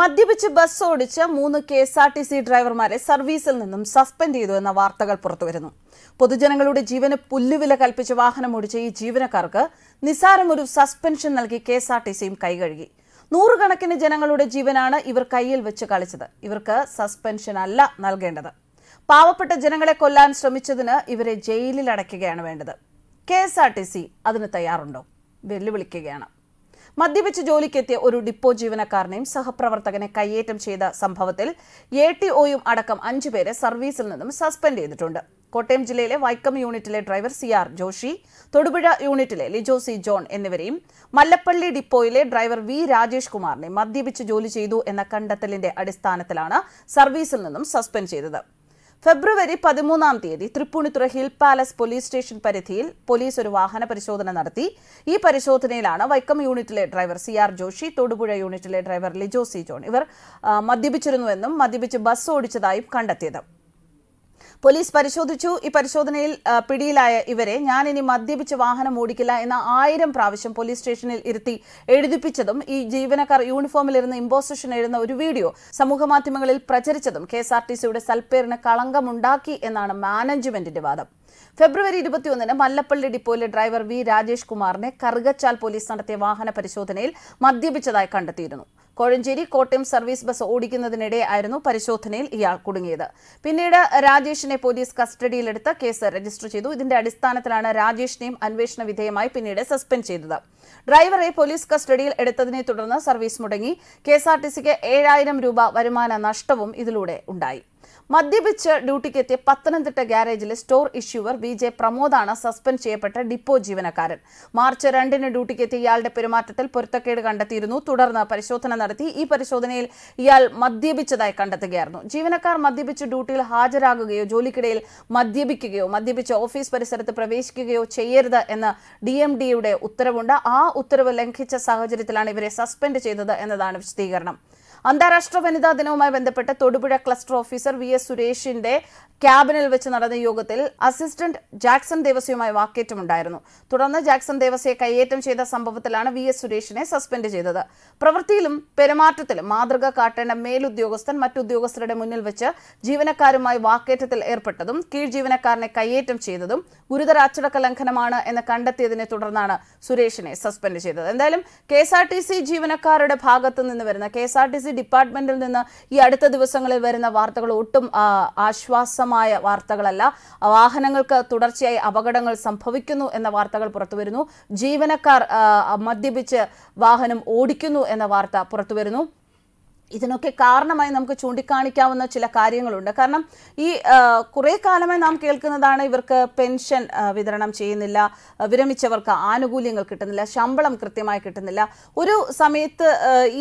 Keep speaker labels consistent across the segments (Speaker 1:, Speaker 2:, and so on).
Speaker 1: മദ്യപിച്ച് ബസ് ഓടിച്ച് മൂന്ന് K S R T C ഡ്രൈവർമാരെ സർവീസിൽ നിന്നും സസ്പെൻഡ് ചെയ്തു എന്ന വാർത്തകൾ പുറത്തുവരുന്നു പൊതുജനങ്ങളുടെ ജീവന് പുല്ലുവില കൽപ്പിച്ച് ഓടിച്ച ഈ ജീവനക്കാർക്ക് നിസാരമൊരു സസ്പെൻഷൻ നൽകി കെ എസ് ആർ ടി സിയും കൈകഴുകി നൂറുകണക്കിന് ജനങ്ങളുടെ ജീവനാണ് ഇവർ കയ്യിൽ വെച്ച് കളിച്ചത് ഇവർക്ക് സസ്പെൻഷൻ അല്ല നൽകേണ്ടത് പാവപ്പെട്ട ജനങ്ങളെ കൊല്ലാൻ ശ്രമിച്ചതിന് ഇവരെ ജയിലിൽ അടയ്ക്കുകയാണ് വേണ്ടത് K S R T C അതിന് തയ്യാറുണ്ടോ വെല്ലുവിളിക്കുകയാണ് മദ്യപിച്ച് ജോലിക്കെത്തിയ ഒരു ഡിപ്പോ ജീവനക്കാരനെയും സഹപ്രവർത്തകനെ കയ്യേറ്റം ചെയ്ത സംഭവത്തിൽ എ ടി ഒയും അടക്കം അഞ്ചുപേരെ സർവീസിൽ നിന്നും സസ്പെൻഡ് ചെയ്തിട്ടുണ്ട് കോട്ടയം ജില്ലയിലെ വൈക്കം യൂണിറ്റിലെ driver C R Joshi Thodupuzha യൂണിറ്റിലെ ലിജോ സി ജോൺ എന്നിവരെയും മല്ലപ്പള്ളി ഡിപ്പോയിലെ ഡ്രൈവർ വി രാജേഷ് കുമാറിനെ മദ്യപിച്ച് ജോലി ചെയ്തു എന്ന കണ്ടെത്തലിന്റെ അടിസ്ഥാനത്തിലാണ് സർവീസിൽ നിന്നും സസ്പെൻഡ് ചെയ്തത് ഫെബ്രുവരി പതിമൂന്നാം തീയതി Thrippunithura hill palace police station പരിധിയിൽ പോലീസ് ഒരു വാഹന പരിശോധന നടത്തി ഈ പരിശോധനയിലാണ് വൈക്കം യൂണിറ്റിലെ driver C R Joshi Thodupuzha യൂണിറ്റിലെ ഡ്രൈവർ ലിജോ സി ജോൺ ഇവർ മദ്യപിച്ചിരുന്നുവെന്നും മദ്യപിച്ച് ബസ് ഓടിച്ചതായും കണ്ടെത്തിയത് പോലീസ് പരിശോധിച്ചു ഈ പരിശോധനയിൽ പിടിയിലായ ഇവരെ ഞാൻ ഇനി മദ്യപിച്ച് വാഹനം ഓടിക്കില്ല എന്ന ആയിരം പ്രാവശ്യം പോലീസ് സ്റ്റേഷനിൽ ഇരുത്തി എഴുതിപ്പിച്ചതും ഈ ജീവനക്കാർ യൂണിഫോമിലിരുന്ന് ഇമ്പോസിഷൻ എഴുതുന്ന ഒരു വീഡിയോ സമൂഹമാധ്യമങ്ങളിൽ പ്രചരിച്ചതും കെ എസ് ആർ ടി സിയുടെ സൽപ്പേരിന് കളങ്കമുണ്ടാക്കി എന്നാണ് മാനേജ്മെന്റിന്റെ വാദം ഫെബ്രുവരി ഇരുപത്തിയൊന്നിന് മല്ലപ്പള്ളി ഡിപ്പോയിലെ ഡ്രൈവർ വി രാജേഷ് കുമാറിനെ കറുകച്ചാൽ പോലീസ് നടത്തിയ വാഹന പരിശോധനയിൽ മദ്യപിച്ചതായി കണ്ടെത്തിയിരുന്നു കോഴഞ്ചേരി കോട്ടയം സർവീസ് ബസ് ഓടിക്കുന്നതിനിടെയായിരുന്നു പരിശോധനയിൽ ഇയാൾ കുടുങ്ങിയത് പിന്നീട് രാജേഷിനെ പോലീസ് കസ്റ്റഡിയിലെടുത്ത് കേസ് രജിസ്റ്റർ ചെയ്തു ഇതിന്റെ അടിസ്ഥാനത്തിലാണ് രാജേഷിനെയും അന്വേഷണ വിധേയമായി പിന്നീട് സസ്പെൻഡ് ചെയ്തത് ഡ്രൈവറെ പോലീസ് കസ്റ്റഡിയിൽ എടുത്തതിനെ തുടർന്ന് സർവീസ് മുടങ്ങി കെഎസ്ആർടിസിക്ക് ഏഴായിരം രൂപ വരുമാന നഷ്ടവും ഇതിലൂടെ ഉണ്ടായി മദ്യപിച്ച് എത്തിയ പത്തനംതിട്ട ഗ്യാരേജിലെ സ്റ്റോർ ഇഷ്യൂവർ വി ജെ പ്രമോദാണ് സസ്പെൻഡ് ചെയ്യപ്പെട്ട ഡിപ്പോ ജീവനക്കാരൻ മാർച്ച് രണ്ടിന് എത്തിയ ഇയാളുടെ പെരുമാറ്റത്തിൽ പൊരുത്തക്കേട് കണ്ടെത്തിയിരുന്നു തുടർന്ന് പരിശോധന നടത്തി ഈ പരിശോധനയിൽ ഇയാൾ മദ്യപിച്ചതായി കണ്ടെത്തുകയായിരുന്നു ജീവനക്കാർ മദ്യപിച്ച് ഡ്യൂട്ടിയിൽ ഹാജരാകുകയോ ജോലിക്കിടയിൽ മദ്യപിക്കുകയോ മദ്യപിച്ച് ഓഫീസ് പരിസരത്ത് പ്രവേശിക്കുകയോ ചെയ്യരുത് എന്ന് ഡി എം ഡിയുടെ ഉത്തരവുണ്ട് ആ ഉത്തരവ് ലംഘിച്ച സാഹചര്യത്തിലാണ് ഇവരെ സസ്പെൻഡ് ചെയ്തത് എന്നതാണ് വിശദീകരണം അന്താരാഷ്ട്ര വനിതാ ദിനവുമായി ബന്ധപ്പെട്ട് Thodupuzha cluster officer V S സുരേഷിന്റെ ക്യാബിനിൽ വെച്ച് നടന്ന യോഗത്തിൽ അസിസ്റ്റന്റ് ജാക്സൺ ദേവസ്യയുമായി വാക്കേറ്റമുണ്ടായിരുന്നു തുടർന്ന് ജാക്സൺ ദേവസ്യയെ കയ്യേറ്റം ചെയ്ത സംഭവത്തിലാണ് വി എസ് സുരേഷിനെ സസ്പെൻഡ് ചെയ്തത് പ്രവൃത്തിയിലും പെരുമാറ്റത്തിലും മാതൃക കാട്ടേണ്ട മേലുദ്യോഗസ്ഥൻ മറ്റുദ്യോഗസ്ഥരുടെ മുന്നിൽ വെച്ച് ജീവനക്കാരുമായി വാക്കേറ്റത്തിൽ ഏർപ്പെട്ടതും കീഴ് ജീവനക്കാരനെ കയ്യേറ്റം ചെയ്തതും ഗുരുതര അച്ചടക്ക ലംഘനമാണ് എന്ന് കണ്ടെത്തിയതിനെ തുടർന്നാണ് സുരേഷിനെ സസ്പെൻഡ് ചെയ്തത് എന്തായാലും K S R T C ജീവനക്കാരുടെ ഭാഗത്തു നിന്ന് വരുന്ന K S R T C ഡിപ്പാർട്ട്മെന്റിൽ നിന്ന് ഈ അടുത്ത ദിവസങ്ങളിൽ വരുന്ന വാർത്തകൾ ഒട്ടും ആശ്വാസമായ വാർത്തകളല്ല വാഹനങ്ങൾക്ക് തുടർച്ചയായി അപകടങ്ങൾ സംഭവിക്കുന്നു എന്ന വാർത്തകൾ പുറത്തുവരുന്നു ജീവനക്കാർ മദ്യപിച്ച് വാഹനം ഓടിക്കുന്നു എന്ന വാർത്ത പുറത്തുവരുന്നു ഇതിനൊക്കെ കാരണമായി നമുക്ക് ചൂണ്ടിക്കാണിക്കാവുന്ന ചില കാര്യങ്ങളുണ്ട് കാരണം ഈ കുറെ കാലമായി നാം കേൾക്കുന്നതാണ് ഇവർക്ക് പെൻഷൻ വിതരണം ചെയ്യുന്നില്ല വിരമിച്ചവർക്ക് ആനുകൂല്യങ്ങൾ കിട്ടുന്നില്ല ശമ്പളം കൃത്യമായി കിട്ടുന്നില്ല ഒരു സമയത്ത്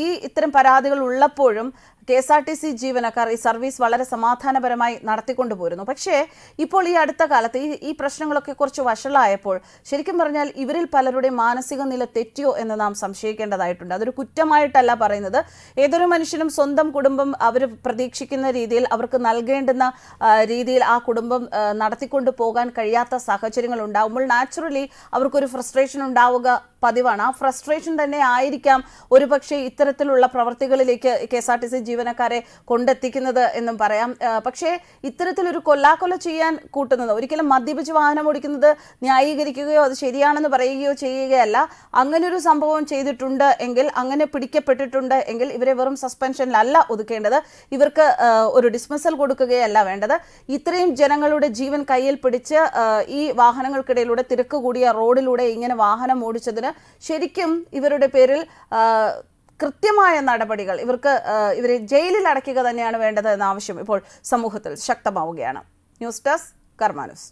Speaker 1: ഈ ഇത്തരം പരാതികൾ ഉള്ളപ്പോഴും K S R T C ജീവനക്കാർ ഈ സർവീസ് വളരെ സമാധാനപരമായി നടത്തിക്കൊണ്ടുപോരുന്നു പക്ഷേ ഇപ്പോൾ ഈ അടുത്ത കാലത്ത് ഈ ഈ പ്രശ്നങ്ങളൊക്കെ കുറച്ച് വഷളായപ്പോൾ ശരിക്കും പറഞ്ഞാൽ ഇവരിൽ പലരുടെ മാനസിക നില തെറ്റിയോ എന്ന് നാം സംശയിക്കേണ്ടതായിട്ടുണ്ട് അതൊരു കുറ്റമായിട്ടല്ല പറയുന്നത് ഏതൊരു മനുഷ്യനും സ്വന്തം കുടുംബം അവർ പ്രതീക്ഷിക്കുന്ന രീതിയിൽ അവർക്ക് നൽകേണ്ടുന്ന രീതിയിൽ ആ കുടുംബം നടത്തിക്കൊണ്ടു പോകാൻ കഴിയാത്ത സാഹചര്യങ്ങൾ ഉണ്ടാകുമ്പോൾ നാച്ചുറലി അവർക്കൊരു ഫ്രസ്ട്രേഷൻ ഉണ്ടാവുക പതിവാണ് ആ ഫ്രസ്ട്രേഷൻ തന്നെ ആയിരിക്കാം ഒരുപക്ഷെ ഇത്തരത്തിലുള്ള പ്രവർത്തികളിലേക്ക് K S R T C ജീവനക്കാരെ കൊണ്ടെത്തിക്കുന്നത് എന്നും പറയാം പക്ഷേ ഇത്തരത്തിലൊരു കൊല്ലാക്കൊല ചെയ്യാൻ കൂട്ടുന്നത് ഒരിക്കലും മദ്യപിച്ച് വാഹനം ഓടിക്കുന്നത് ന്യായീകരിക്കുകയോ അത് ശരിയാണെന്ന് പറയുകയോ ചെയ്യുകയല്ല അങ്ങനെ ഒരു സംഭവം ചെയ്തിട്ടുണ്ട് എങ്കിൽ അങ്ങനെ പിടിക്കപ്പെട്ടിട്ടുണ്ട് എങ്കിൽ ഇവരെ വെറും സസ്പെൻഷനിലല്ല ഒതുക്കേണ്ടത് ഇവർക്ക് ഒരു ഡിസ്മിസൽ കൊടുക്കുകയല്ല വേണ്ടത് ഇത്രയും ജനങ്ങളുടെ ജീവൻ കയ്യിൽ പിടിച്ച് ഈ വാഹനങ്ങൾക്കിടയിലൂടെ തിരക്ക് കൂടിയ റോഡിലൂടെ ഇങ്ങനെ വാഹനം ഓടിച്ചതിന് ശരിക്കും ഇവരുടെ പേരിൽ കൃത്യമായ നടപടികൾ ഇവർക്ക് ഇവരെ ജയിലിൽ അടയ്ക്കുക തന്നെയാണ് വേണ്ടത് എന്ന ആവശ്യം ഇപ്പോൾ സമൂഹത്തിൽ ശക്തമാവുകയാണ് ന്യൂസ് ഡെസ്ക് കർമാനുസ്